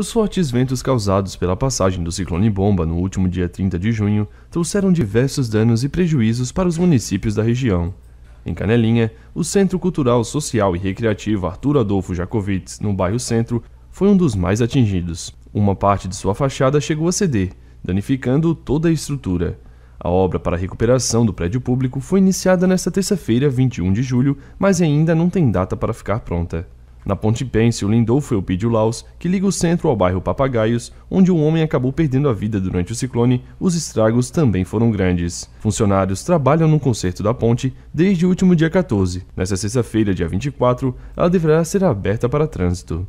Os fortes ventos causados pela passagem do ciclone bomba no último dia 30 de junho trouxeram diversos danos e prejuízos para os municípios da região. Em Canelinha, o Centro Cultural, Social e Recreativo Arthur Adolfo Jacovitz, no bairro Centro, foi um dos mais atingidos. Uma parte de sua fachada chegou a ceder, danificando toda a estrutura. A obra para a recuperação do prédio público foi iniciada nesta terça-feira, 21 de julho, mas ainda não tem data para ficar pronta. Na Ponte Pêncil, Lindolfo o Laos, que liga o centro ao bairro Papagaios, onde um homem acabou perdendo a vida durante o ciclone, os estragos também foram grandes. Funcionários trabalham no conserto da ponte desde o último dia 14. Nesta sexta-feira, dia 24, ela deverá ser aberta para trânsito.